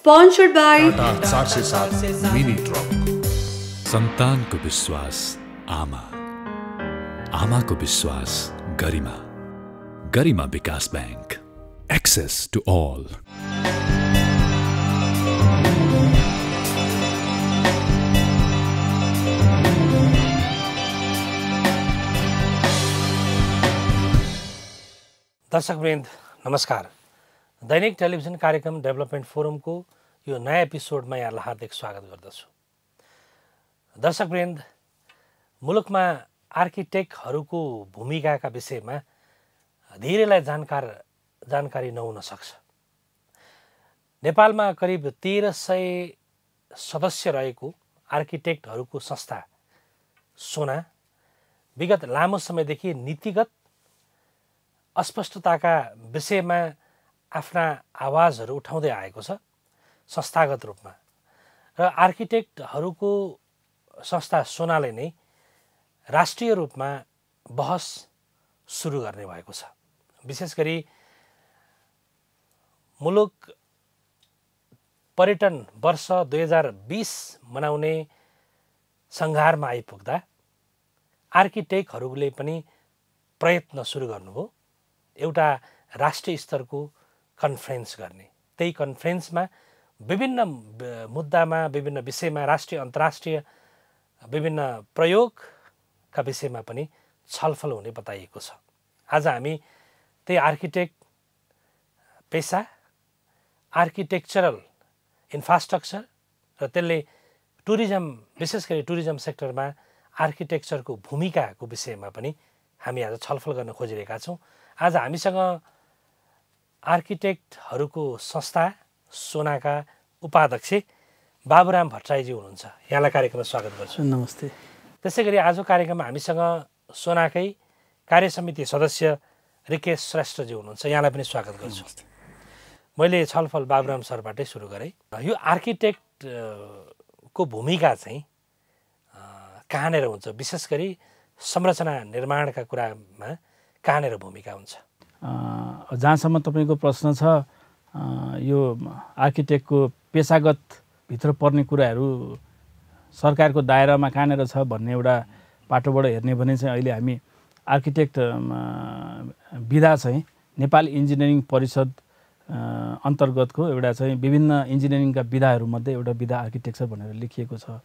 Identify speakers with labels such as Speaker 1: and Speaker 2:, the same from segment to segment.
Speaker 1: sponsored by mini track संतान को विश्वास आमा आमा को विश्वास Garima Garima Bikas bank
Speaker 2: access to all
Speaker 1: दर्शक वृंद नमस्कार दैनिक टेलिभिजन कार्यक्रम डेभलपमेन्ट फोरमको यो नयाँ एपिसोडमा यहाँलाई हार्दिक स्वागत गर्दछु दर्शकवृन्द मुलुकमा आर्किटेक्टहरूको भूमिकाका विषयमा धेरैलाई जानकार जानकारी नहुन सक्छ नेपालमा करिब तेह्र सय सदस्य रहेको आर्किटेक्टहरूको संस्था सोना विगत लामो समयदेखि नीतिगत अस्पष्टताका विषयमा आफ्ना आवाजहरू उठाउँदै आएको छ संस्थागत रूपमा र आर्किटेक्टहरूको संस्था सोनाले नै राष्ट्रिय रूपमा बहस सुरु गर्ने भएको छ विशेष गरी मुलुक पर्यटन वर्ष दुई हजार बिस मनाउने सङ्घारमा आइपुग्दा आर्किटेक्टहरूले पनि प्रयत्न सुरु गर्नुभयो एउटा राष्ट्रिय स्तरको कन्फरेन्स गर्ने त्यही कन्फरेन्समा विभिन्न मुद्दामा विभिन्न विषयमा राष्ट्रिय अन्तर्राष्ट्रिय विभिन्न प्रयोगका विषयमा पनि छलफल हुने बताइएको छ आज हामी त्यही आर्किटेक्ट पेसा आर्किटेक्चरल इन्फ्रास्ट्रक्चर र त्यसले टुरिज्म विशेष गरी टुरिज्म सेक्टरमा आर्किटेक्चरको भूमिकाको विषयमा पनि हामी आज छलफल गर्न खोजिरहेका छौँ आज हामीसँग आर्किटेक्टहरूको संस्था सोनाका उपाध्यक्ष बाबुराम भट्टराईजी हुनुहुन्छ यहाँलाई कार्यक्रममा स्वागत गर्छु नमस्ते त्यसै गरी आज कार्यक्रममा हामीसँग सोनाकै कार्य समिति सदस्य रिकेश श्रेष्ठजी हुनुहुन्छ यहाँलाई पनि स्वागत गर्छु मैले छलफल बाबुराम सरबाटै सुरु गरेँ यो आर्किटेक्टको भूमिका चाहिँ कहाँनिर हुन्छ विशेष गरी संरचना निर्माणका कुरामा कहाँनिर भूमिका हुन्छ
Speaker 3: जहाँसम्म तपाईँको प्रश्न छ यो आर्किटेक्टको पेसागत भित्र पर्ने कुराहरू सरकारको दायरामा कहाँनिर छ भन्ने एउटा पाटोबाट हेर्ने भने चाहिँ अहिले हामी आर्किटेक्ट विधा चाहिँ नेपाल इन्जिनियरिङ परिषद अन्तर्गतको एउटा चाहिँ विभिन्न इन्जिनियरिङका विधाहरूमध्ये एउटा विधा आर्किटेक्चर भनेर लेखिएको छ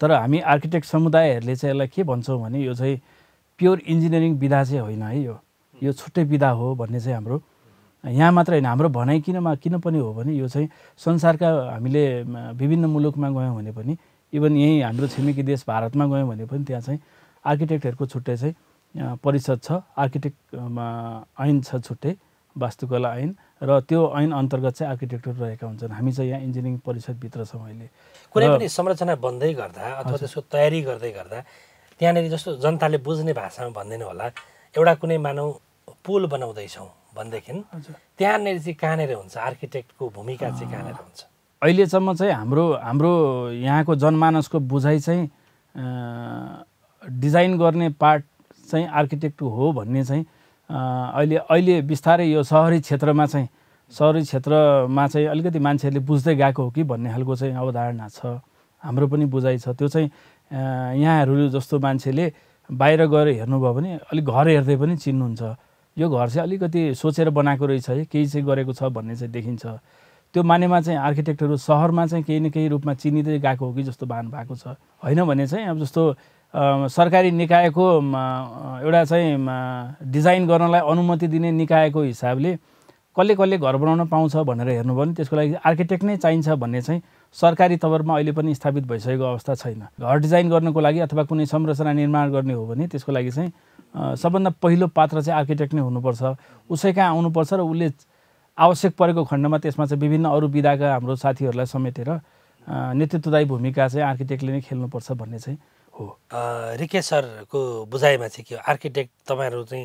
Speaker 3: तर हामी आर्किटेक्ट समुदायहरूले चाहिँ यसलाई के भन्छौँ भने यो चाहिँ प्योर इन्जिनियरिङ विधा चाहिँ होइन है यो यो छुट्टै विधा हो भन्ने चाहिँ हाम्रो यहाँ मात्र होइन हाम्रो भनाइ किनमा किन पनि हो भने यो चाहिँ संसारका हामीले विभिन्न मुलुकमा गयौँ भने पनि इभन यहीँ हाम्रो छिमेकी देश भारतमा गयौँ भने पनि त्यहाँ चाहिँ आर्किटेक्टहरूको छुट्टै चाहिँ परिषद छ आर्किटेक्टमा ऐन छ छुट्टै वास्तुकला ऐन र त्यो ऐन अन्तर्गत चाहिँ आर्किटेक्टहरू रहेका हुन्छन् हामी चाहिँ यहाँ इन्जिनियरिङ परिषदभित्र छौँ अहिले कुनै पनि
Speaker 1: संरचना बन्दै गर्दा अथवा त्यसको तयारी गर्दै गर्दा त्यहाँनिर जस्तो जनताले बुझ्ने भाषामा भन्दैन होला एउटा कुनै मानौ पुल बनाउँदैछौँ भनेदेखि त्यहाँनिर चाहिँ कहाँनिर हुन्छ आर्किटेक्टको भूमिका चाहिँ कहाँनिर हुन्छ
Speaker 3: अहिलेसम्म चाहिँ हाम्रो हाम्रो यहाँको जनमानसको बुझाइ चाहिँ डिजाइन गर्ने पार्ट चाहिँ आर्किटेक्ट हो भन्ने चाहिँ अहिले अहिले बिस्तारै यो सहरी क्षेत्रमा चाहिँ सहरी क्षेत्रमा चाहिँ अलिकति मान्छेहरूले बुझ्दै गएको हो कि भन्ने खालको चाहिँ अवधारणा छ हाम्रो पनि बुझाइ छ त्यो चाहिँ यहाँहरू जस्तो मान्छेले बाहिर गएर हेर्नुभयो भने अलिक घर हेर्दै पनि चिन्नुहुन्छ यो घर चाहिँ अलिकति सोचेर बनाएको रहेछ है केही चाहिँ गरेको छ भन्ने चाहिँ देखिन्छ त्यो मानेमा चाहिँ आर्किटेक्टहरू सहरमा चाहिँ केही न केही रूपमा चिनिँदै गएको हो कि जस्तो भान भएको छ होइन भने चाहिँ अब जस्तो सरकारी निकायको एउटा चाहिँ डिजाइन गर्नलाई अनुमति दिने निकायको हिसाबले कसले कसले घर बनाउन पाउँछ भनेर हेर्नुभयो भने त्यसको लागि आर्किटेक्ट नै चाहिन्छ भन्ने चाहिँ सरकारी तवरमा अहिले पनि स्थापित भइसकेको अवस्था छैन घर डिजाइन गर्नको लागि अथवा कुनै संरचना निर्माण गर्ने हो भने त्यसको लागि चाहिँ सबभन्दा पहिलो पात्र चाहिँ आर्किटेक्ट नै हुनुपर्छ उसै कहाँ आउनुपर्छ र उसले आवश्यक परेको खण्डमा त्यसमा चाहिँ विभिन्न अरू विधाका हाम्रो साथीहरूलाई समेटेर नेतृत्वदायी भूमिका चाहिँ आर्किटेक्टले नै खेल्नुपर्छ भन्ने चाहिँ हो
Speaker 1: रिके सरको बुझाइमा चाहिँ के हो आर्किटेक्ट तपाईँहरू चाहिँ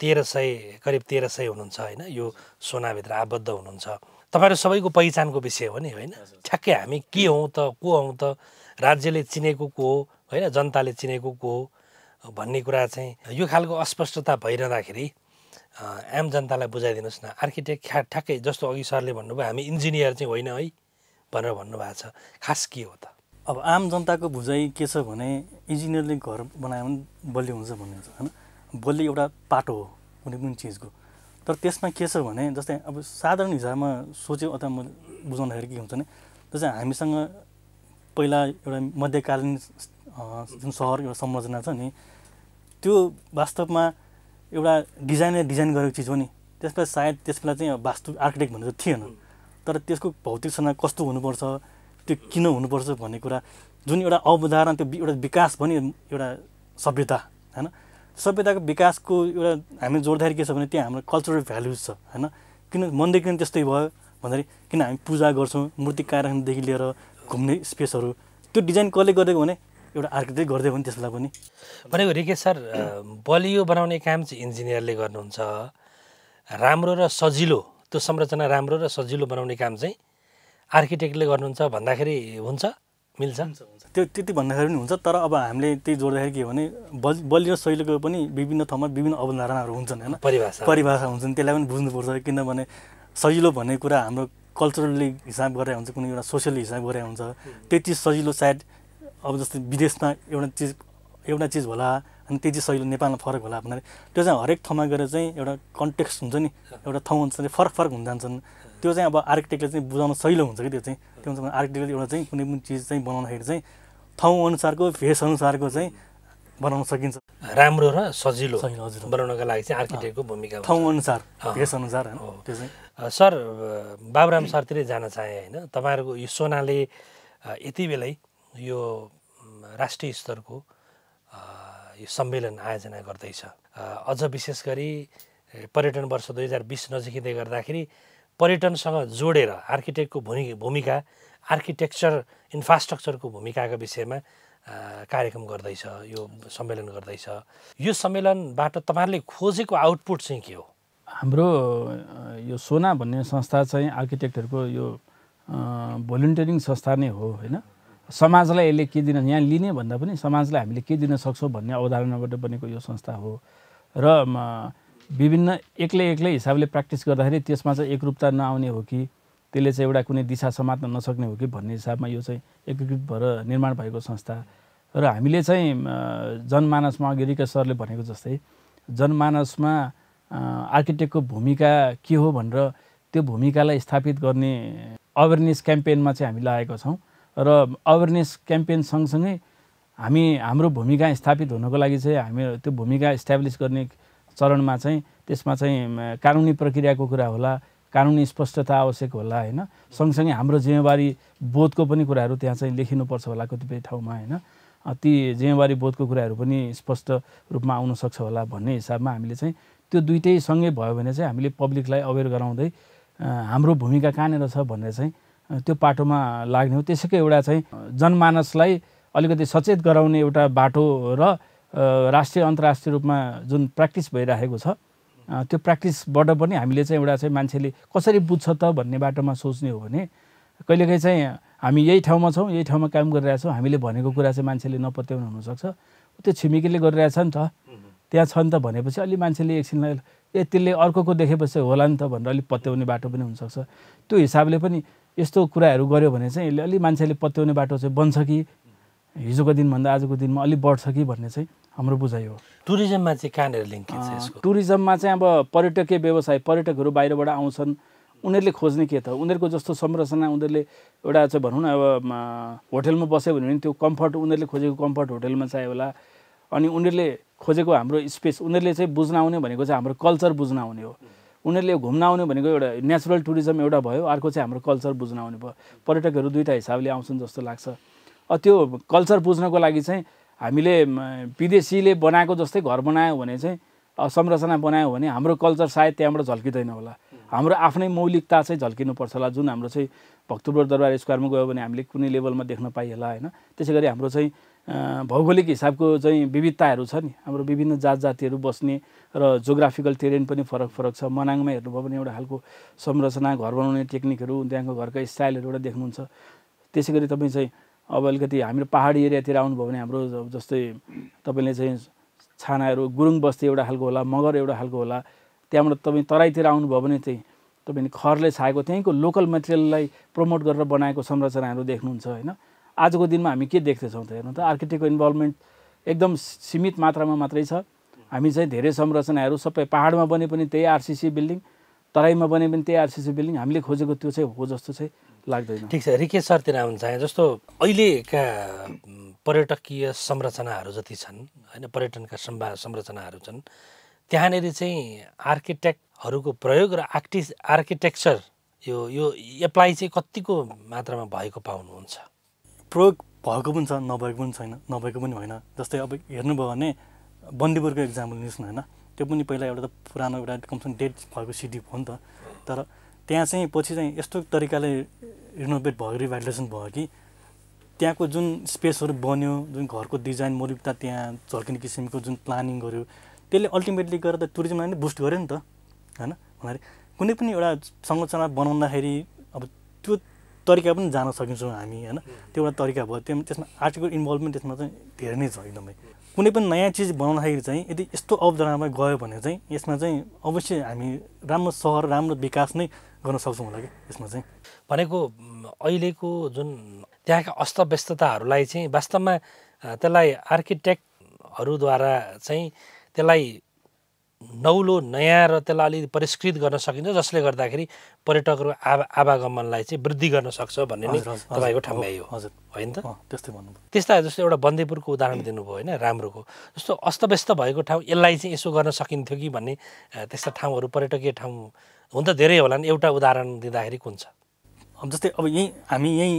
Speaker 1: तेह्र सय करिब तेह्र सय हुनुहुन्छ होइन यो सोनाभित्र आबद्ध हुनुहुन्छ तपाईँहरू सबैको पहिचानको विषय हो नि होइन ठ्याक्कै हामी के हौँ त को हौँ त राज्यले चिनेको को हो होइन जनताले चिनेको को हो भन्ने कुरा चाहिँ यो खालको अस्पष्टता भइरहँदाखेरि आम जनतालाई बुझाइदिनुहोस् न आर्किटेक्ट ख्या ठ्याक्कै जस्तो अघि सरले भन्नुभयो हामी इन्जिनियर चाहिँ होइन है भनेर भन्नुभएको छ खास के हो
Speaker 2: त अब आम जनताको बुझाइ के छ भने इन्जिनियरले घर बनायो भने बलियो हुन्छ भन्ने हुन्छ होइन बलियो एउटा पाटो हो कुनै पनि चिजको तर त्यसमा के छ भने जस्तै अब साधारण हिसाबमा सोच्यो अथवा म बुझाउँदाखेरि के हुन्छ भने जस्तै हामीसँग पहिला एउटा मध्यकालीन जुन सहर एउटा संरचना छ नि त्यो वास्तवमा एउटा डिजाइनले डिजाइन गरेको चिज हो नि त्यसमा सायद त्यस बेला चाहिँ वास्तु आर्किटेक्ट भनेर थिएन तर त्यसको भौतिक संरचना कस्तो हुनुपर्छ त्यो किन हुनुपर्छ भन्ने कुरा जुन एउटा अवधारणा त्यो एउटा विकास पनि एउटा सभ्यता होइन सभ्यताको विकासको एउटा हामी जोड्दाखेरि के छ भने त्यहाँ हाम्रो कल्चरल भ्याल्युज छ होइन किन मन्दिर किन त्यस्तै भयो भन्दाखेरि किन हामी पूजा गर्छौँ मूर्ति कारखानादेखि लिएर घुम्ने स्पेसहरू त्यो डिजाइन कसले गरिदिएको भने एउटा आर्किटेक्ट गरिदियो भने त्यसलाई पनि भनेको रिकेश सर बलियो बनाउने
Speaker 1: काम चाहिँ इन्जिनियरले गर्नुहुन्छ राम्रो र सजिलो त्यो संरचना राम्रो र सजिलो बनाउने काम चाहिँ आर्किटेक्टले गर्नुहुन्छ भन्दाखेरि हुन्छ मिल्छ
Speaker 2: त्यो त्यति भन्दाखेरि पनि हुन्छ तर अब हामीले त्यही जोड्दाखेरि के हो भने बलि बलियो शैलीको पनि विभिन्न ठाउँमा विभिन्न अवधारणाहरू हुन्छन् होइन परिभाषा परिभाषा हुन्छन् त्यसलाई पनि बुझ्नुपर्छ किनभने सजिलो भन्ने कुरा हाम्रो कल्चरली हिसाब गरेर हुन्छ कुनै एउटा सोसियली हिसाब गरेर हुन्छ त्यति सजिलो सायद अब जस्तै विदेशमा एउटा चिज एउटा चिज होला अनि त्यति सहिलो नेपालमा फरक होला भन्नाले त्यो चाहिँ हरेक ठाउँमा गएर चाहिँ एउटा कन्टेक्स्ट हुन्छ नि एउटा ठाउँ हुन्छ फरक फरक हुन जान्छन् त्यो चाहिँ अब आर्किटेक्टले चाहिँ बुझाउन सहिलो हुन्छ कि त्यो चाहिँ त्यो हुन्छ आर्किटेक्टले एउटा चाहिँ कुनै पनि चिज चाहिँ बनाउँदाखेरि चाहिँ ठाउँ अनुसारको भेष अनुसारको चाहिँ बनाउन सकिन्छ राम्रो
Speaker 1: र सजिलो हजुर बनाउनका लागि चाहिँ आर्किटेक्टको भूमिका ठाउँ
Speaker 2: अनुसार भेष अनुसार होइन त्यो चाहिँ
Speaker 1: सर बाबुराम सरतिरै जान चाहे होइन तपाईँहरूको यो सोनाले यति बेलै यो राष्ट्रिय स्तरको यो सम्मेलन आयोजना गर्दैछ अझ विशेष गरी पर्यटन वर्ष दुई हजार बिस नजिकिँदै गर्दाखेरि पर्यटनसँग जोडेर आर्किटेक्टको भूमि भूमिका आर्किटेक्चर इन्फ्रास्ट्रक्चरको भूमिकाको विषयमा कार्यक्रम गर्दैछ यो सम्मेलन गर्दैछ यो सम्मेलनबाट तपाईँहरूले खोजेको आउटपुट चाहिँ के हो
Speaker 3: हाम्रो यो सोना भन्ने संस्था चाहिँ आर्किटेक्टहरूको यो भोलिन्टियरिङ संस्था नै हो होइन समाजलाई यसले के दिन यहाँ लिने भन्दा पनि समाजलाई हामीले के दिन सक्छौँ भन्ने अवधारणाबाट बनेको यो संस्था हो र विभिन्न एक्लै एक्लै हिसाबले प्र्याक्टिस गर्दाखेरि त्यसमा चाहिँ एकरूपता नआउने हो कि त्यसले चाहिँ एउटा कुनै दिशा समात्न नसक्ने हो कि भन्ने हिसाबमा यो चाहिँ एकीकृत भएर निर्माण भएको संस्था र हामीले चाहिँ जनमानसमा अघिका सरले भनेको जस्तै जनमानसमा आर्किटेक्टको भूमिका के हो भनेर त्यो भूमिकालाई स्थापित गर्ने अवेरनेस क्याम्पेनमा चाहिँ हामी लागेका छौँ र अवेरनेस क्याम्पेन सँगसँगै हामी हाम्रो भूमिका स्थापित हुनको लागि चाहिँ हामी त्यो भूमिका इस्ट्याब्लिस गर्ने चरणमा चाहिँ त्यसमा चाहिँ कानुनी प्रक्रियाको कुरा होला कानुनी स्पष्टता आवश्यक होला होइन सँगसँगै हाम्रो जिम्मेवारी बोधको पनि कुराहरू त्यहाँ चाहिँ लेखिनुपर्छ होला कतिपय ठाउँमा होइन ती जिम्मेवारी बोधको कुराहरू पनि स्पष्ट रूपमा आउनसक्छ होला भन्ने हिसाबमा हामीले चाहिँ त्यो दुइटै सँगै भयो भने चाहिँ हामीले पब्लिकलाई अवेर गराउँदै हाम्रो भूमिका कहाँनिर छ भनेर चाहिँ त्यो पाटोमा लाग्ने हो त्यसैको एउटा चाहिँ जनमानसलाई अलिकति सचेत गराउने एउटा बाटो र राष्ट्रिय अन्तर्राष्ट्रिय रूपमा जुन प्र्याक्टिस भइरहेको छ त्यो प्र्याक्टिसबाट पनि हामीले चाहिँ एउटा चाहिँ मान्छेले कसरी बुझ्छ त भन्ने बाटोमा सोच्ने हो भने कहिलेकाहीँ चाहिँ हामी यही ठाउँमा छौँ यही ठाउँमा काम गरिरहेछौँ हामीले भनेको कुरा चाहिँ मान्छेले नपत्याउनु हुनसक्छ त्यो छिमेकीले गरिरहेछ नि त त्यहाँ छ नि त भनेपछि अलिक मान्छेले एकछिनलाई ए त्यसले अर्को देखेपछि होला नि त भनेर अलिक पत्याउने बाटो पनि हुनसक्छ त्यो हिसाबले पनि यस्तो कुराहरू गऱ्यो भने चाहिँ यसले अलि मान्छेले पत्याउने बाटो चाहिँ बन्छ कि हिजोको दिनभन्दा आजको दिनमा अलिक बढ्छ कि भन्ने चाहिँ हाम्रो बुझाइ हो टुरिज्ममा चाहिँ कहाँनिर लिङ्क टुरिज्ममा चाहिँ अब पर्यटकीय व्यवसाय पर्यटकहरू बाहिरबाट आउँछन् उनीहरूले खोज्ने के त उनीहरूको जस्तो संरचना उनीहरूले एउटा चाहिँ भनौँ न अब होटेलमा बस्यो भने त्यो कम्फर्ट उनीहरूले खोजेको कम्फर्ट होटेलमा चाहियो होला अनि उनीहरूले खोजेको हाम्रो स्पेस उनीहरूले चाहिँ बुझ्न आउने भनेको चाहिँ हाम्रो कल्चर बुझ्न आउने हो उनीहरूले घुम्न आउने भनेको एउटा नेचुरल टुरिज्म एउटा भयो अर्को चाहिँ हाम्रो कल्चर बुझ्न आउने भयो पर्यटकहरू दुईवटा हिसाबले आउँछन् जस्तो लाग्छ त्यो कल्चर बुझ्नको लागि चाहिँ हामीले विदेशीले बनाएको जस्तै घर बनायो भने चाहिँ संरचना बनायो भने हाम्रो कल्चर सायद त्यहाँबाट झल्किँदैन होला हाम्रो आफ्नै मौलिकता चाहिँ झल्किनुपर्छ होला जुन हाम्रो चाहिँ भक्तपुर दरबार स्क्वायरमा गयो भने हामीले कुनै लेभलमा देख्न पाइएला होइन त्यसै गरी हाम्रो चाहिँ भौगोलिक हिसाबको चाहिँ विविधताहरू छ नि हाम्रो विभिन्न जात जातिहरू बस्ने र जोग्राफिकल टेरेन पनि फरक फरक छ मनाङमा हेर्नुभयो भने एउटा खालको संरचना घर बनाउने टेक्निकहरू त्यहाँको घरका स्टाइलहरू एउटा देख्नुहुन्छ त्यसै गरी तपाईँ चाहिँ अब अलिकति हाम्रो पाहाडी एरियातिर आउनुभयो भने हाम्रो जस्तै तपाईँले चाहिँ छानाहरू गुरुङ बस्ती एउटा खालको होला मगर एउटा खालको होला त्यहाँबाट तपाईँ तराईतिर आउनुभयो भने चाहिँ तपाईँले खरले छाएको त्यहीँको लोकल मेटेरियललाई प्रमोट गरेर बनाएको संरचनाहरू देख्नुहुन्छ होइन आजको दिनमा हामी के देख्दैछौँ त हेर्नु त आर्किटेक्टको इन्भल्भमेन्ट एकदम सीमित मात्रामा मात्रै छ हामी चाहिँ धेरै संरचनाहरू सबै पाहाडमा बने पनि त्यही आरसिसी बिल्डिङ तराईमा बने पनि त्यही आरसिसी बिल्डिङ हामीले खोजेको त्यो चाहिँ हो जस्तो चाहिँ लाग्दैन ठिक छ रिकेश सरतिर आउनु चाहे जस्तो
Speaker 1: अहिलेका पर्यटकीय संरचनाहरू जति छन् होइन पर्यटनका सम्भा संरचनाहरू छन् त्यहाँनिर चाहिँ आर्किटेक्टहरूको प्रयोग र आर्किटेक्चर
Speaker 2: यो यो एप्लाई चाहिँ कतिको मात्रामा भएको पाउनुहुन्छ प्रयोग भएको पनि छ नभएको पनि छैन नभएको पनि होइन जस्तै अब हेर्नुभयो भने बन्दीपुरको इक्जाम्पल लिनुहोस् न होइन त्यो पनि पहिला एउटा त पुरानो एउटा कम्सन डेट भएको सिडी हो नि त तर त्यहाँ चाहिँ पछि चाहिँ यस्तो तरिकाले रिनोभेट भयो रिभाइलेसन भयो कि त्यहाँको जुन स्पेसहरू बन्यो जुन घरको डिजाइन मौलिकता त्यहाँ झल्किने किसिमको जुन प्लानिङ गर्यो त्यसले अल्टिमेटली गएर त टुरिज्मलाई नै बुस्ट गर्यो नि त होइन भन्दाखेरि कुनै पनि एउटा संरचना बनाउँदाखेरि अब त्यो तरिका पनि जान सकिन्छौँ हामी होइन त्यो एउटा तरिका भयो त्यो त्यसमा आर्टको इन्भल्भमेन्ट त्यसमा चाहिँ धेरै नै छ एकदमै कुनै पनि नयाँ चिज बनाउँदाखेरि चाहिँ यदि यस्तो अवधारणामा गयो भने चाहिँ यसमा चाहिँ अवश्य हामी राम्रो सहर राम्रो विकास नै गर्न सक्छौँ होला कि यसमा चाहिँ भनेको अहिलेको जुन त्यहाँका
Speaker 1: अस्तव्यस्तताहरूलाई चाहिँ वास्तवमा त्यसलाई आर्किटेक्टहरूद्वारा चाहिँ त्यसलाई नौलो नयाँ र त्यसलाई अलिक परिष्कृत गर्न सकिन्छ जसले गर्दाखेरि पर्यटकहरू आवा आवागमनलाई चाहिँ वृद्धि गर्न सक्छ भन्ने नै तपाईँको यही हो हजुर होइन त त्यस्तै भन्नुभयो त्यस्ता जस्तो एउटा बन्देपुरको उदाहरण दिनुभयो होइन राम्रोको जस्तो अस्तव्यस्त भएको ठाउँ यसलाई चाहिँ यसो गर्न सकिन्थ्यो कि भन्ने त्यस्ता ठाउँहरू पर्यटकीय ठाउँ हुन त धेरै होला नि एउटा
Speaker 2: उदाहरण दिँदाखेरि कुन छ जस्तै अब यहीँ हामी यहीँ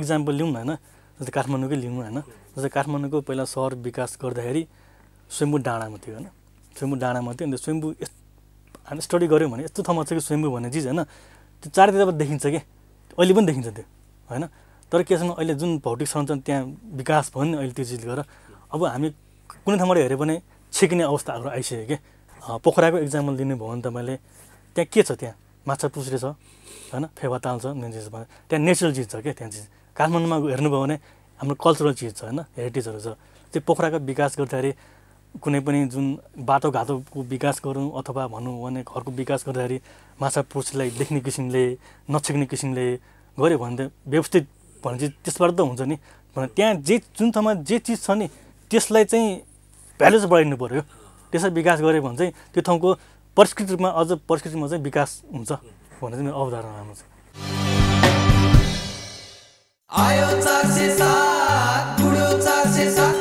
Speaker 2: इक्जाम्पल लिउँ न होइन जस्तै काठमाडौँकै लिउँ होइन जस्तै काठमाडौँको पहिला सहर विकास गर्दाखेरि सुम्बु डाँडामा थियो होइन स्वयम्बु डाँडा मात्रै अन्त स्वयम्बु हामी स्टडी गऱ्यौँ भने यस्तो ठाउँमा छ कि स्वयम्बु भन्ने चिज होइन त्यो चारैतिरबाट देखिन्छ कि अहिले पनि देखिन्छ त्यो होइन तर केसँग अहिले जुन भौतिक संरचना त्यहाँ विकास भयो नि अहिले त्यो चिजले गर्दा अब हामी कुनै ठाउँबाट हेऱ्यो भने छेकिने अवस्थाहरू आइसक्यो कि पोखराको इक्जाम्पल दिनुभयो भने तपाईँले त्यहाँ के छ त्यहाँ माछा पुछ्रे छ होइन फेवा ताल छ मेन चिज भयो त्यहाँ नेचरल चिज छ क्या त्यहाँ चिज काठमाडौँमा हेर्नुभयो भने हाम्रो कल्चरल चिज छ होइन हेरिटेजहरू छ त्यो पोखराको विकास गर्दाखेरि कुनै पनि जुन बाटोघाटोको विकास गरौँ अथवा भनौँ भने घरको विकास गर्दाखेरि माछा पुछलाई देख्ने किसिमले नछेक्ने किसिमले गऱ्यो भने त व्यवस्थित भने चाहिँ त्यसबाट त हुन्छ नि भने त्यहाँ जे जुन ठाउँमा जे चिज छ नि त्यसलाई चाहिँ भ्यालु चाहिँ बढाइदिनु पऱ्यो त्यसलाई विकास गऱ्यो भने चाहिँ त्यो ठाउँको परिष्कृत रूपमा अझ परिष्कृतमा चाहिँ विकास हुन्छ भन्ने चाहिँ मेरो अवधारणा राम्रो छ
Speaker 3: आयो चार सय
Speaker 2: सात बुढो चार सय सात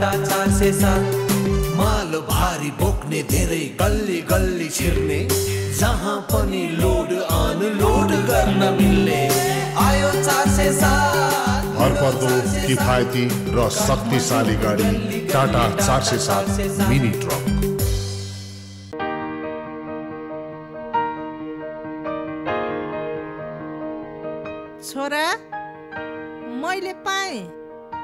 Speaker 2: काँटा चार सय सात
Speaker 1: माल भारी बोक्ने धेरै गल्ली गल्ली छिर्ने जहाँ पनि लोड अन लोड गर्न मिल्ने आयो चार सय सात भरपर्दो किफायती र शक्तिशाली गाडी टाटा चार सय सात मिनी ट्रक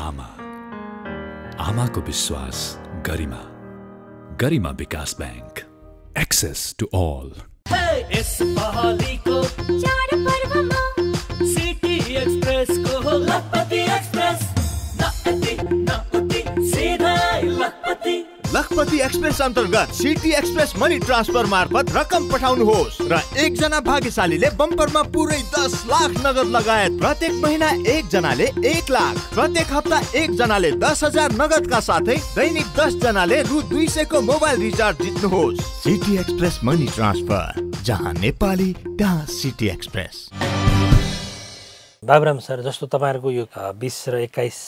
Speaker 1: आमा आमा को विश्वास Garima Garima Bikas bank access to all
Speaker 3: इस खपतपति एक्सप्रेस अन्तर्गत सिटी एक्सप्रेस मनी ट्रान्सफर मार्फत रकम पठाउनुहोस् र एकजना भाग्यशालीले बम्परमा पुरै दस लाख नगद लगायत प्रत्येक महिना एकजनाले एक लाख प्रत्येक हप्ता एकजनाले दस हजार नगदका साथै दैनिक जनाले रु दुई सयको मोबाइल रिचार्ज जित्नुहोस्
Speaker 1: सिटी एक्सप्रेस मनी ट्रान्सफर जहाँ नेपाली त्यहाँ सिटी एक्सप्रेस बाबुराम सर जस्तो तपाईँहरूको यो बिस र एक्काइस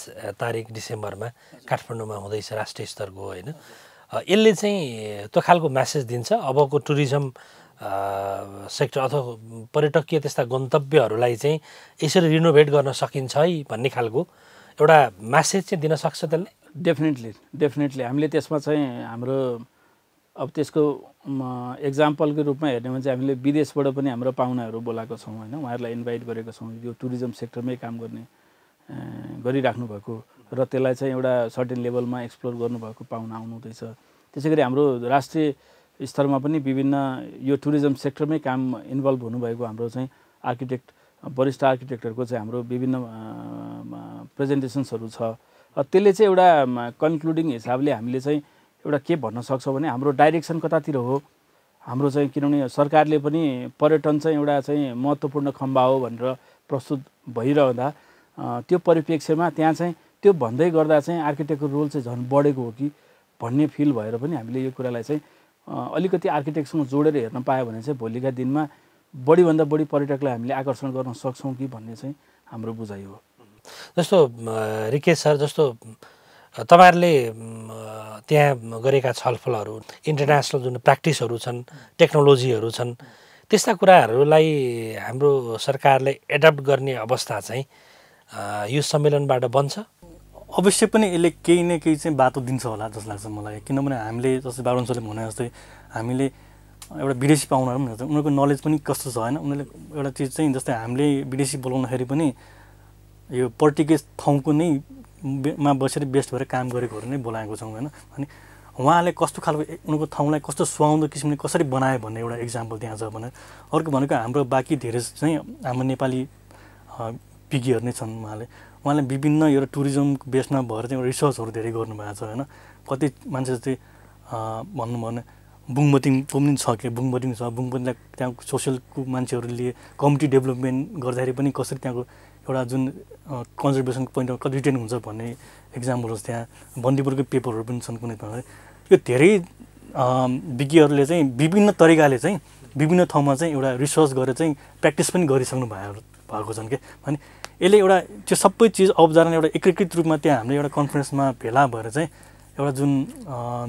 Speaker 1: तारिक डिसेम्बरमा काठमाडौँमा हुँदैछ राष्ट्रिय स्तरको होइन यसले चाहिँ त्यो खालको म्यासेज दिन्छ अबको टुरिज्म सेक्टर अथवा पर्यटकीय त्यस्ता गन्तव्यहरूलाई चाहिँ यसरी रिनोभेट गर्न सकिन्छ है भन्ने खालको एउटा म्यासेज चाहिँ दिन सक्छ त्यसले
Speaker 3: डेफिनेटली डेफिनेटली हामीले त्यसमा चाहिँ हाम्रो अब त्यसको एक्जाम्पलको रूपमा हेर्ने भने चाहिँ हामीले विदेशबाट पनि हाम्रो पाहुनाहरू बोलाएको छौँ होइन उहाँहरूलाई इन्भाइट गरेको छौँ यो टुरिज्म सेक्टरमै काम गर्ने गरिराख्नु भएको र त्यसलाई चाहिँ एउटा सर्टेन लेभलमा एक्सप्लोर गर्नुभएको पाहुना आउनुहुँदैछ त्यसै गरी हाम्रो राष्ट्रिय स्तरमा पनि विभिन्न यो टुरिज्म सेक्टरमै काम इन्भल्भ हुनुभएको हाम्रो चाहिँ आर्किटेक्ट वरिष्ठ आर्किटेक्टहरूको चाहिँ हाम्रो विभिन्न प्रेजेन्टेसन्सहरू छ त्यसले चाहिँ एउटा कन्क्लुडिङ हिसाबले हामीले चाहिँ एउटा के भन्न सक्छौँ भने हाम्रो डाइरेक्सन कतातिर हो हाम्रो चाहिँ किनभने सरकारले पनि पर्यटन चाहिँ एउटा चाहिँ महत्त्वपूर्ण खम्बा हो भनेर प्रस्तुत भइरहँदा त्यो परिप्रेक्ष्यमा त्यहाँ चाहिँ त्यो भन्दै गर्दा चाहिँ आर्किटेक्टको रोल चाहिँ झन् बढेको हो कि भन्ने फिल भएर पनि हामीले यो कुरालाई चाहिँ अलिकति आर्किटेक्टसँग जोडेर हेर्न पायो भने चाहिँ भोलिका दिनमा बढीभन्दा बढी पर्यटकलाई हामीले आकर्षण गर्न सक्छौँ कि भन्ने चाहिँ हाम्रो बुझाइ हो
Speaker 1: जस्तो रिकेश सर जस्तो तपाईँहरूले त्यहाँ गरेका छलफलहरू इन्टरनेसनल जुन प्र्याक्टिसहरू छन् टेक्नोलोजीहरू छन् त्यस्ता कुराहरूलाई हाम्रो सरकारले एडप्ट गर्ने अवस्था चाहिँ यो
Speaker 2: सम्मेलनबाट बन्छ अवश्य पनि यसले केही न केही चाहिँ बाटो दिन्छ होला जस्तो लाग्छ मलाई किनभने हामीले जस्तै बाबुन भने जस्तै हामीले एउटा विदेशी पाहुनाहरू पनि उनीहरूको नलेज पनि कस्तो छ होइन उनीहरूले एउटा चिज चाहिँ जस्तै हामीले विदेशी बोलाउँदाखेरि पनि यो पर्टिकेज ठाउँको नै मा बसेर बेस्ट भएर काम गरेकोहरू नै बोलाएको छौँ होइन अनि उहाँले कस्तो खालको उनीहरूको ठाउँलाई कस्तो सुहाउँदो किसिमले कसरी बनायो भन्ने एउटा इक्जाम्पल त्यहाँ छ भने अर्को भनेको हाम्रो बाँकी धेरै चाहिँ हाम्रो नेपाली पिगीहरू नै छन् उहाँले उहाँले विभिन्न एउटा टुरिज्म बेसमा भएर चाहिँ एउटा रिसर्चहरू धेरै गर्नुभएको छ होइन कति मान्छे जस्तै भन्नु भने बुङबतिङको पनि छ के बुङबतिङ छ बुङबतिङलाई त्यहाँ सोसियलको मान्छेहरूले कम्युनिटी डेभलपमेन्ट गर्दाखेरि पनि कसरी त्यहाँको एउटा जुन कन्जर्भेसन पोइन्ट अफ कति रिटेन हुन्छ भन्ने इक्जाम्पलहरू त्यहाँ बन्दीपुरको पेपरहरू पनि छन् कुनै यो धेरै विज्ञहरूले चाहिँ विभिन्न तरिकाले चाहिँ विभिन्न ठाउँमा चाहिँ एउटा रिसर्च गरेर चाहिँ प्र्याक्टिस पनि गरिसक्नु भएको भएको छन् क्या भने यसले एउटा त्यो सबै चिज अवधारणा एउटा एकीकृत रूपमा त्यहाँ हामीले एउटा कन्फरेन्समा भेला भएर चाहिँ एउटा जुन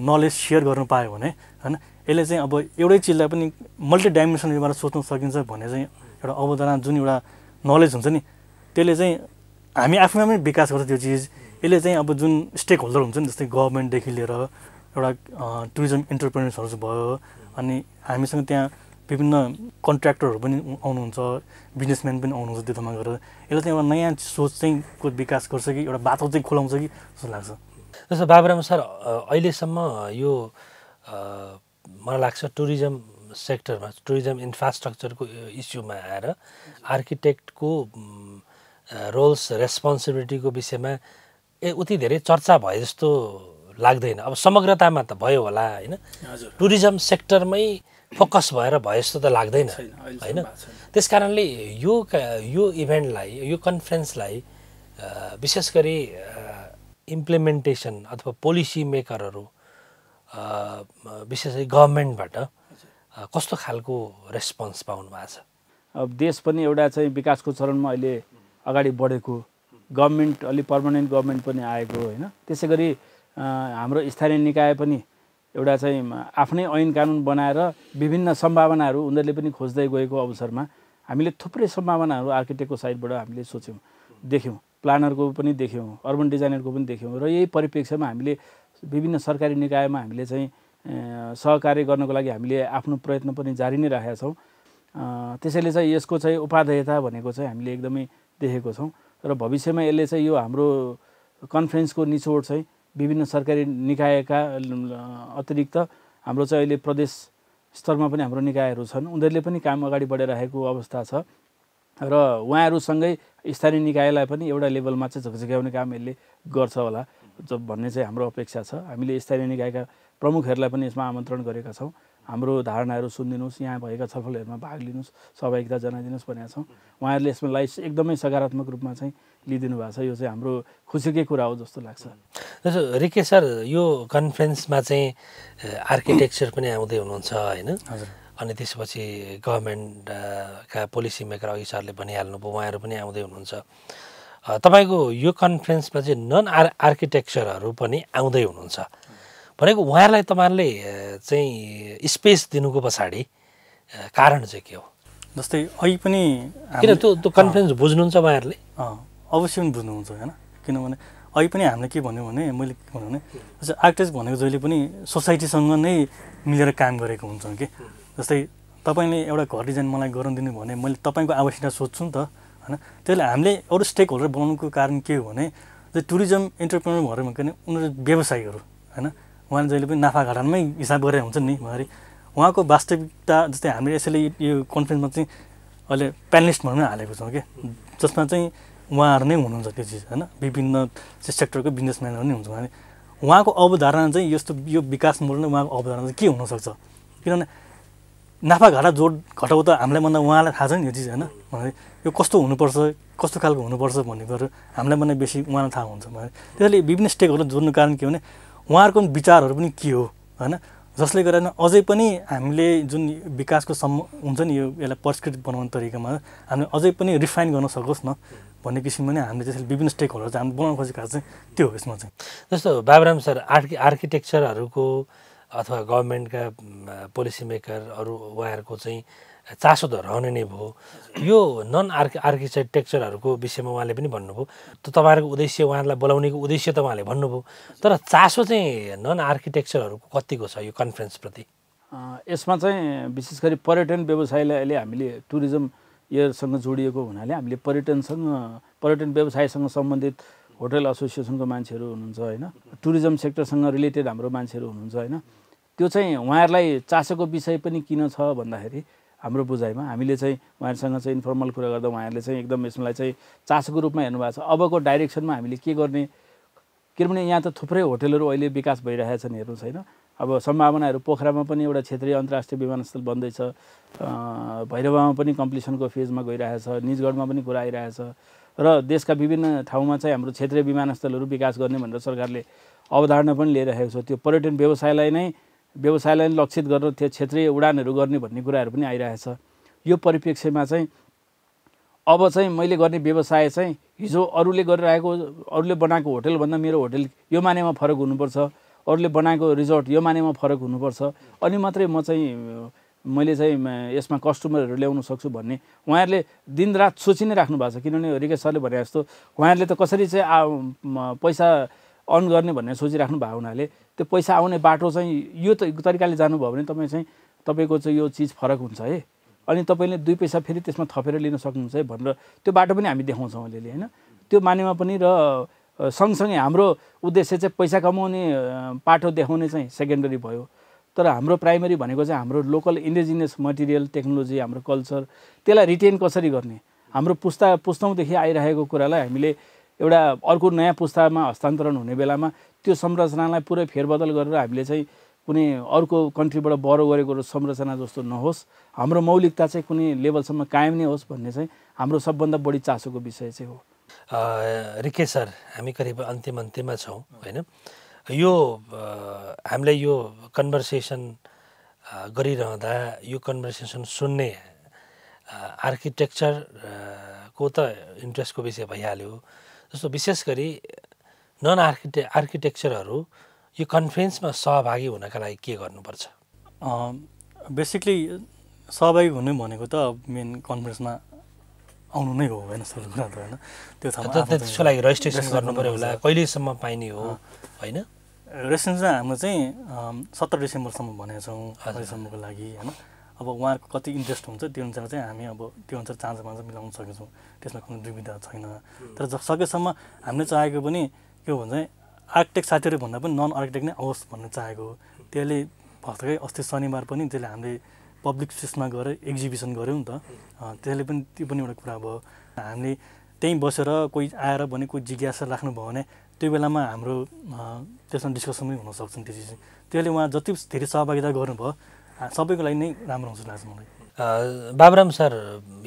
Speaker 2: नलेज सेयर गर्नु पायो भने होइन यसले चाहिँ अब एउटै चिजलाई पनि मल्टी डाइमेन्सनबाट सोच्न सकिन्छ भने चाहिँ एउटा अवधारणा जुन एउटा नलेज हुन्छ नि त्यसले चाहिँ हामी आफैमा पनि विकास गर्छ त्यो चिज यसले चाहिँ अब जुन स्टेक होल्डर हुन्छ नि जस्तै गभर्मेन्टदेखि लिएर एउटा टुरिज्म इन्टरप्रेनर्सहरू भयो अनि हामीसँग त्यहाँ विभिन्न कन्ट्र्याक्टरहरू पनि आउनुहुन्छ बिजनेसम्यान पनि आउनुहुन्छ त्यो ठाउँमा गएर यसले चाहिँ एउटा नयाँ सोच चाहिँ को विकास गर्छ कि एउटा बाटो चाहिँ खुलाउँछ कि जस्तो लाग्छ जस्तो बाबुराम सर अहिलेसम्म
Speaker 1: यो मलाई लाग्छ टुरिज्म सेक्टरमा टुरिज्म इन्फ्रास्ट्रक्चरको इस्युमा आएर आर्किटेक्टको रोल्स रेस्पोन्सिबिलिटीको विषयमा ए उति धेरै चर्चा भए जस्तो लाग्दैन अब समग्रतामा त भयो होला होइन टुरिज्म सेक्टरमै फोकस भएर भयो जस्तो त लाग्दैन होइन त्यस कारणले यो यो इभेन्टलाई यो कन्फरेन्सलाई विशेष गरी इम्प्लिमेन्टेसन अथवा पोलिसी मेकरहरू विशेष गरी गभर्मेन्टबाट कस्तो खालको रेस्पोन्स पाउनु
Speaker 3: भएको छ अब देश पनि एउटा चाहिँ विकासको चरणमा अहिले अगाडि बढेको गभर्मेन्ट अलि पर्मानेन्ट गभर्मेन्ट पनि आएको होइन त्यसै गरी हाम्रो स्थानीय निकाय पनि एउटा चाहिँ आफ्नै ऐन कानुन बनाएर विभिन्न सम्भावनाहरू उनीहरूले पनि खोज्दै गएको अवसरमा हामीले थुप्रै सम्भावनाहरू आर्किटेक्टको साइडबाट हामीले सोच्यौँ देख्यौँ प्लानरको पनि देख्यौँ अर्बन डिजाइनरको पनि देख्यौँ र यही परिप्रेक्ष्यमा हामीले विभिन्न सरकारी निकायमा हामीले चाहिँ सहकार्य गर्नको लागि हामीले आफ्नो प्रयत्न पनि जारी नै राखेका छौँ त्यसैले चाहिँ यसको चाहिँ उपादेयता भनेको चाहिँ हामीले एकदमै देखेको छौँ र भविष्यमा यसले चाहिँ यो हाम्रो कन्फरेन्सको निचोड चाहिँ विभिन्न सरकारी निकायका अतिरिक्त हाम्रो चाहिँ अहिले प्रदेश स्तरमा पनि हाम्रो निकायहरू छन् उनीहरूले पनि काम अगाडि बढिरहेको अवस्था छ र उहाँहरूसँगै स्थानीय निकायलाई पनि एउटा लेभलमा चाहिँ झकझक्याउने काम यसले गर्छ होला जब भन्ने चाहिँ हाम्रो अपेक्षा छ हामीले स्थानीय निकायका प्रमुखहरूलाई पनि यसमा आमन्त्रण गरेका छौँ हाम्रो धारणाहरू सुनिदिनुहोस् यहाँ भएका छलफलहरूमा भाग लिनुहोस् सहभागिता जनाइदिनुहोस् भनेका छौँ उहाँहरूले यसमा लाइस एकदमै सकारात्मक रूपमा चाहिँ लिइदिनु भएको छ यो चाहिँ हाम्रो खुसीकै कुरा हो जस्तो लाग्छ
Speaker 1: जस्तो रिके सर यो कन्फरेन्समा चाहिँ आर्किटेक्चर पनि आउँदै हुनुहुन्छ होइन अनि त्यसपछि गभर्मेन्टका पोलिसी मेकर अघि सरले भनिहाल्नुभयो उहाँहरू पनि आउँदै हुनुहुन्छ तपाईँको यो कन्फरेन्समा चाहिँ नन आर् आर्किटेक्चरहरू पनि आउँदै हुनुहुन्छ भनेको उहाँहरूलाई तपाईँहरूले चाहिँ स्पेस दिनुको पछाडि कारण चाहिँ के हो
Speaker 2: जस्तै अहिले पनि किन त्यो त्यो कन्फ्रेन्स बुझ्नुहुन्छ उहाँहरूले अवश्य पनि बुझ्नुहुन्छ होइन किनभने अहिले पनि हामीले के भन्यो भने मैले के भन्यो भने जस्तै आर्टिस्ट भनेको जहिले पनि सोसाइटीसँग नै मिलेर काम गरेको हुन्छ कि जस्तै तपाईँले एउटा घर डिजाइन मलाई दिनु भने मैले तपाईँको आवश्यकता सोध्छु नि त होइन त्यसले हामीले अरू स्टेक होल्डर बनाउनुको कारण के हो भने त्यो टुरिज्म इन्टरप्रेनर भएर भने उनीहरू व्यवसायीहरू होइन उहाँले जहिले पनि नाफा घाटामै हिसाब गरेर हुन्छ नि उहाँले उहाँको वास्तविकता जस्तै हामीले यसैले यो कन्फ्रेन्समा चाहिँ अहिले प्यानलिस्ट भनौँ हालेको छौँ कि जसमा चाहिँ उहाँहरू नै हुनुहुन्छ त्यो चिज होइन विभिन्न सेक्टरको बिजनेसम्यानहरू नै हुन्छ उहाँले उहाँको अवधारणा चाहिँ यस्तो यो विकासमूलक नै उहाँको अवधारणा चाहिँ के हुनसक्छ किनभने नाफा घाटा जोड घटाउ त हामीलाई भन्दा उहाँलाई थाहा छ नि यो चिज होइन भने यो कस्तो हुनुपर्छ कस्तो खालको हुनुपर्छ भन्ने कुरो हामीलाई भन्दा बेसी उहाँलाई थाहा हुन्छ भने त्यसैले विभिन्न स्टेकहरू जोड्नु कारण के भने उहाँहरूको विचारहरू पनि के हो होइन जसले गर्दा अझै पनि हामीले जुन विकासको सम्म हुन्छ नि यो यसलाई परिष्कृत बनाउने तरिकामा हामीले अझै पनि रिफाइन गर्न सकोस् न भन्ने किसिममा नै हामीले त्यसरी विभिन्न स्टेक होल्डर चाहिँ हामी बनाउन खोजेको चाहिँ त्यो हो यसमा चाहिँ जस्तो बाबुराम सर आर्कि
Speaker 1: आर्किटेक्चरहरूको अथवा गभर्मेन्टका पोलिसी मेकर अरू उहाँहरूको चाहिँ चासो त रहने नै भयो यो नन आर्कि आर्किटेक्चरहरूको विषयमा उहाँले पनि भन्नुभयो त तपाईँहरूको उद्देश्य उहाँहरूलाई बोलाउनेको उद्देश्य त उहाँले भन्नुभयो तर चासो चाहिँ नन आर्किटेक्चरहरूको कतिको छ यो कन्फरेन्सप्रति
Speaker 3: यसमा चाहिँ विशेष गरी पर्यटन व्यवसायलाई अहिले हामीले टुरिज्म यससँग जोडिएको हुनाले हामीले पर्यटनसँग पर्यटन व्यवसायसँग सम्बन्धित होटल एसोसिएसनको मान्छेहरू हुनुहुन्छ होइन टुरिज्म सेक्टरसँग रिलेटेड हाम्रो मान्छेहरू हुनुहुन्छ होइन त्यो चाहिँ उहाँहरूलाई चासोको विषय पनि किन छ भन्दाखेरि हाम्रो बुझाइमा हामीले चाहिँ उहाँहरूसँग चाहिँ इन्फर्मल कुरा गर्दा उहाँहरूले चाहिँ एकदम यसलाई चाहिँ चासोको रूपमा हेर्नु भएको छ अबको डाइरेक्सनमा हामीले के गर्ने किनभने यहाँ त थुप्रै होटलहरू अहिले विकास भइरहेका छन् हेर्नुहोस् होइन अब सम्भावनाहरू पोखरामा पनि एउटा क्षेत्रीय अन्तर्राष्ट्रिय विमानस्थल बन्दैछ भैरवमा पनि कम्प्लिसनको फेजमा गइरहेछ निजगढमा पनि कुरा आइरहेछ र देशका विभिन्न ठाउँमा चाहिँ हाम्रो क्षेत्रीय विमानस्थलहरू विकास गर्ने भनेर सरकारले अवधारणा पनि लिइरहेको छ त्यो पर्यटन व्यवसायलाई नै व्यवसायलाई नै लक्षित गरेर त्यो क्षेत्रीय उडानहरू गर्ने भन्ने कुराहरू पनि आइरहेछ यो परिप्रेक्ष्यमा चाहिँ अब चाहिँ मैले गर्ने व्यवसाय चाहिँ हिजो अरूले गरिरहेको अरूले बनाएको होटलभन्दा मेरो होटल यो मानेमा फरक हुनुपर्छ अरूले बनाएको रिजल्ट यो मानेमा फरक हुनुपर्छ अनि मात्रै म चाहिँ मैले चाहिँ यसमा कस्टमरहरू ल्याउन सक्छु भन्ने उहाँहरूले दिनरात सोचि नै राख्नु भएको छ किनभने रिकेश सरले भने जस्तो उहाँहरूले त कसरी चाहिँ पैसा अर्न गर्ने भन्ने सोचिराख्नु भएको हुनाले त्यो पैसा आउने बाटो चाहिँ यो तरिकाले जानुभयो भने तपाईँ चाहिँ तपाईँको चाहिँ यो चिज फरक हुन्छ है अनि तपाईँले दुई पैसा फेरि त्यसमा थपेर लिन सक्नुहुन्छ है भनेर त्यो बाटो पनि हामी देखाउँछौँ अलिअलि होइन त्यो मानेमा पनि र सँगसँगै हाम्रो उद्देश्य चाहिँ पैसा कमाउने पाठो देखाउने चाहिँ सेकेन्डरी भयो तर हाम्रो प्राइमेरी भनेको चाहिँ हाम्रो लोकल इन्डिजिनियस मटेरियल टेक्नोलोजी हाम्रो कल्चर त्यसलाई रिटेन कसरी गर्ने हाम्रो पुस्ता पुस्तौँदेखि आइरहेको कुरालाई हामीले एउटा अर्को नयाँ पुस्तामा हस्तान्तरण हुने बेलामा त्यो संरचनालाई पुरै फेरबदल गरेर हामीले चाहिँ कुनै अर्को कन्ट्रीबाट बरो गरेको संरचना जस्तो नहोस् हाम्रो मौलिकता चाहिँ कुनै लेभलसम्म कायम नै होस् भन्ने चाहिँ हाम्रो सबभन्दा बढी चासोको विषय चाहिँ हो रिके
Speaker 1: सर हामी करिब अन्तिम अन्तिममा छौँ होइन यो हामीलाई यो कन्भर्सेसन गरिरहँदा यो कन्भर्सेसन सुन्ने आर्किटेक्चर को त इन्ट्रेस्टको विषय भइहाल्यो जस्तो विशेष गरी नन आर्किटे आर्किटेक्चरहरू यो कन्फ्रेन्समा सहभागी हुनका
Speaker 2: लागि के गर्नुपर्छ बेसिकली सहभागी हुने भनेको त मेन कन्फ्रेन्समा आउनु नै हो होइन सबै कुरा त होइन त्यो ठाउँमा त्यसको लागि रेजिस्ट्रेसन गर्नु पऱ्यो होला कहिलेसम्म पाइने हो होइन रेसन चाहिँ हाम्रो चाहिँ सत्र डिसेम्बरसम्म भनेको छौँ अहिलेसम्मको लागि होइन अब उहाँहरूको कति इन्ट्रेस्ट हुन्छ त्यो अनुसार चाहिँ हामी अब त्यो अनुसार चाँजो पाँच मिलाउन सकेछौँ त्यसमा कुनै दुविधा छैन तर सकेसम्म हामीले चाहेको पनि के हो भने चाहिँ आर्किटेक्ट साथीहरू भन्दा पनि नन आर्किटेक्ट नै आओस् भन्ने चाहेको त्यसले भर्खरै अस्ति शनिबार पनि त्यसले हामीले पब्लिक स्पेसमा गएर एक्जिबिसन गऱ्यौँ नि त त्यसले पनि त्यो पनि एउटा कुरा भयो हामीले त्यहीँ बसेर कोही आएर भने कोही जिज्ञासा राख्नुभयो भने त्यो बेलामा हाम्रो त्यसमा डिस्कसन पनि हुनसक्छन् त्यो चिज त्यसले उहाँ जति धेरै सहभागिता गर्नुभयो सबैको लागि नै राम्रो हुन्छ लाग्छ मलाई बाबुराम सर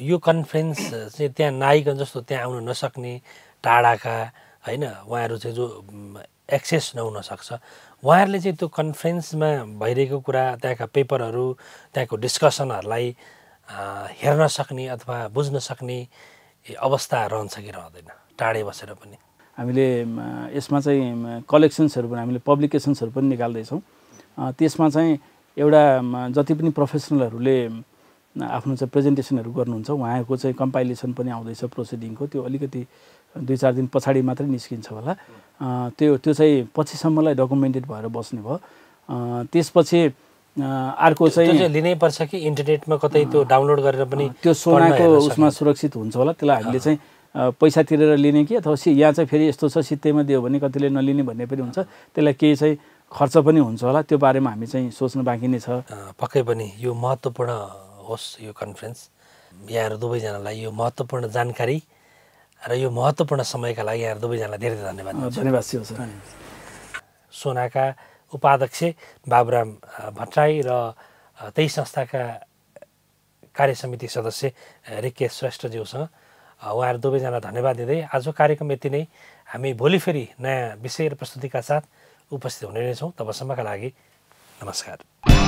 Speaker 1: यो कन्फ्रेन्स चाहिँ त्यहाँ नाइकन जस्तो त्यहाँ आउन नसक्ने टाढाका होइन उहाँहरू चाहिँ जो एक्सेस नहुनसक्छ उहाँहरूले चाहिँ त्यो कन्फरेन्समा भइरहेको कुरा त्यहाँका पेपरहरू त्यहाँको डिस्कसनहरूलाई हेर्न सक्ने अथवा बुझ्न सक्ने अवस्था रहन्छ कि रहँदैन टाढै बसेर पनि
Speaker 3: हामीले यसमा चाहिँ कलेक्सन्सहरू पनि हामीले पब्लिकेसन्सहरू पनि निकाल्दैछौँ त्यसमा चाहिँ एउटा जति पनि प्रोफेसनलहरूले आफ्नो चाहिँ प्रेजेन्टेसनहरू गर्नुहुन्छ उहाँहरूको चाहिँ कम्पाइलेसन पनि आउँदैछ प्रोसिडिङको त्यो अलिकति दुई चार दिन पछाडि मात्रै निस्किन्छ होला त्यो त्यो चाहिँ पछिसम्मलाई डकुमेन्टेड भएर बस्ने भयो त्यसपछि अर्को चाहिँ
Speaker 1: लिनै पर्छ कि इन्टरनेटमा कतै त्यो डाउनलोड गरेर पनि त्यो सोनाको उसमा
Speaker 3: सुरक्षित हुन्छ होला त्यसलाई हामीले चाहिँ पैसा तिरेर लिने कि अथवा सि यहाँ चाहिँ फेरि यस्तो छ सित्तैमा दियो भने कतिले नलिने भन्ने पनि हुन्छ त्यसलाई केही चाहिँ खर्च पनि हुन्छ होला त्यो बारेमा हामी चाहिँ सोच्नु बाँकी नै छ
Speaker 1: पक्कै पनि यो महत्त्वपूर्ण होस् यो कन्फरेन्स यहाँहरू दुवैजनालाई यो महत्त्वपूर्ण जानकारी र यो महत्त्वपूर्ण समयका लागि यहाँ दुवैजनालाई धेरै धेरै धन्यवाद धन्यवाद सोनाका उपाध्यक्ष बाबुराम भट्टराई र त्यही संस्थाका कार्य समिति सदस्य रिके श्रेष्ठज्यूसँग उहाँहरू दुवैजनालाई धन्यवाद दिँदै आजको कार्यक्रम यति नै हामी भोलि फेरि नयाँ विषय र प्रस्तुतिका साथ उपस्थित हुने नै छौँ तबसम्मका लागि नमस्कार